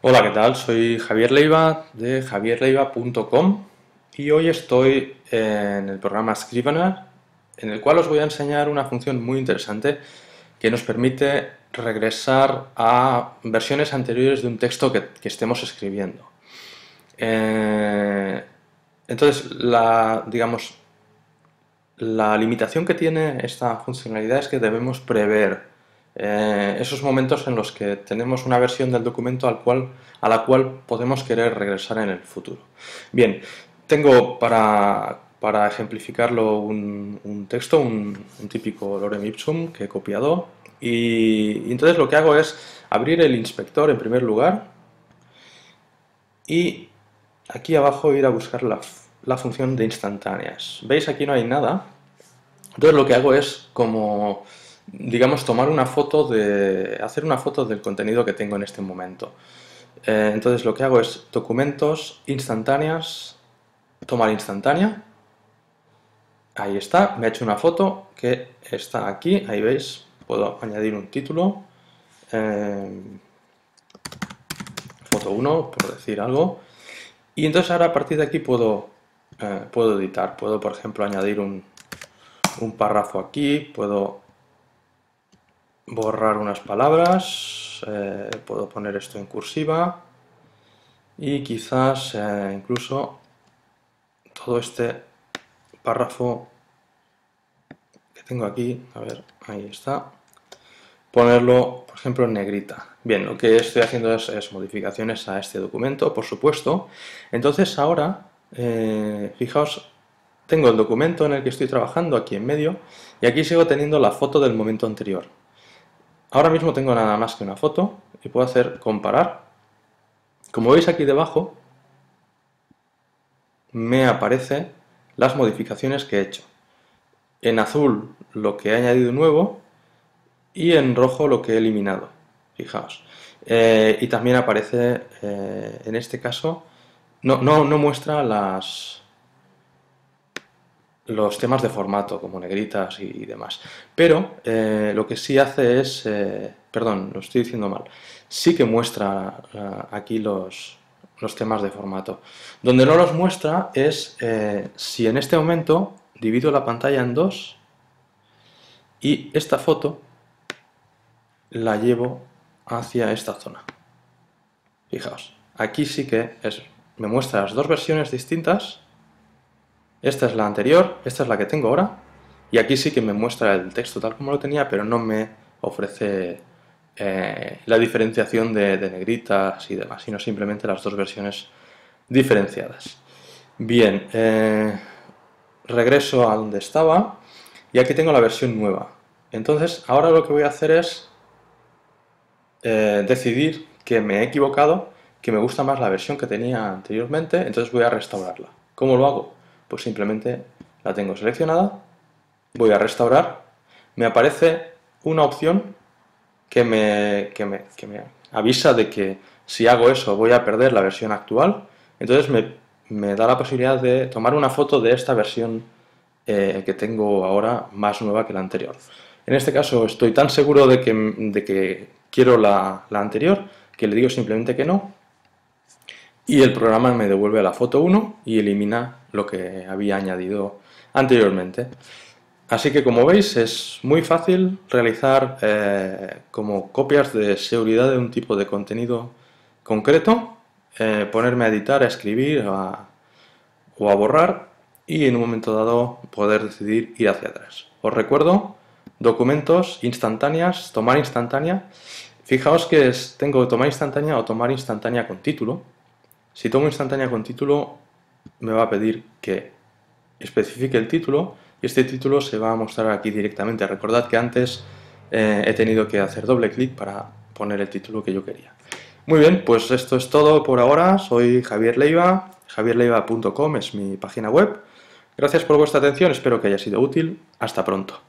Hola, ¿qué tal? Soy Javier Leiva de javierleiva.com y hoy estoy en el programa Scrivener en el cual os voy a enseñar una función muy interesante que nos permite regresar a versiones anteriores de un texto que, estemos escribiendo. Eh, entonces, digamos, la limitación que tiene esta funcionalidad es que debemos prever eh, esos momentos en los que tenemos una versión del documento al cual, a la cual podemos querer regresar en el futuro. Bien, tengo para, para ejemplificarlo un, texto, un, típico lorem ipsum que he copiado y, entonces lo que hago es abrir el inspector en primer lugar y aquí abajo ir a buscar la, la, función de instantáneas. ¿Veis? Aquí no hay nada. Entonces lo que hago es como digamos, tomar una foto de, hacer una foto del contenido que tengo en este momento. Eh, entonces lo que hago es documentos instantáneas, tomar instantánea. Ahí está, me ha hecho una foto que está aquí, ahí veis, puedo añadir un título. Eh, foto 1, por decir algo. Y entonces ahora a partir de aquí puedo, eh, puedo editar, puedo por ejemplo añadir un, un párrafo aquí, puedo borrar unas palabras, eh, puedo poner esto en cursiva y quizás eh, incluso todo este párrafo que tengo aquí, a ver, ahí está, ponerlo, por ejemplo, en negrita. Bien, lo que estoy haciendo es, modificaciones a este documento, por supuesto. Entonces ahora, eh, fijaos, tengo el documento en el que estoy trabajando aquí en medio y aquí sigo teniendo la foto del momento anterior. Ahora mismo tengo nada más que una foto y puedo hacer comparar. Como veis aquí debajo, me aparecen las modificaciones que he hecho. En azul lo que he añadido nuevo y en rojo lo que he eliminado. Fijaos. Eh, y también aparece, eh, en este caso, no, no, no muestra las, los temas de formato, como negritas y demás. Pero eh, lo que sí hace es, eh, perdón, lo estoy diciendo mal, sí que muestra eh, aquí los, temas de formato. Donde no los muestra es si en este momento divido la pantalla en dos y esta foto la llevo hacia esta zona. Fijaos, aquí sí que es, me muestra las dos versiones distintas esta es la anterior, esta es la que tengo ahora, y aquí sí que me muestra el texto tal como lo tenía, pero no me ofrece eh, la diferenciación de, negritas y demás, sino simplemente las dos versiones diferenciadas. Bien, eh, regreso a donde estaba y aquí tengo la versión nueva. Entonces, ahora lo que voy a hacer es eh, decidir que me he equivocado, que me gusta más la versión que tenía anteriormente, entonces voy a restaurarla. ¿Cómo lo hago? Pues simplemente la tengo seleccionada, voy a restaurar, me aparece una opción que me, me, avisa de que si hago eso voy a perder la versión actual, entonces me, da la posibilidad de tomar una foto de esta versión eh, que tengo ahora más nueva que la anterior. En este caso estoy tan seguro de que, quiero la anterior que le digo simplemente que no y el programa me devuelve a la foto 1 y elimina lo que había añadido anteriormente. Así que como veis es muy fácil realizar eh, como copias de seguridad de un tipo de contenido concreto, eh, ponerme a editar, a escribir a, o a borrar y en un momento dado poder decidir ir hacia atrás. Os recuerdo, documentos instantáneas, tomar instantánea. Fijaos que es, tengo tomar instantánea o tomar instantánea con título, si tomo instantánea con título, me va a pedir que especifique el título y este título se va a mostrar aquí directamente. Recordad que antes eh, he tenido que hacer doble clic para poner el título que yo quería. Muy bien, pues esto es todo por ahora. Soy Javier Leiva, javierleiva.com es mi página web. Gracias por vuestra atención, espero que haya sido útil. Hasta pronto.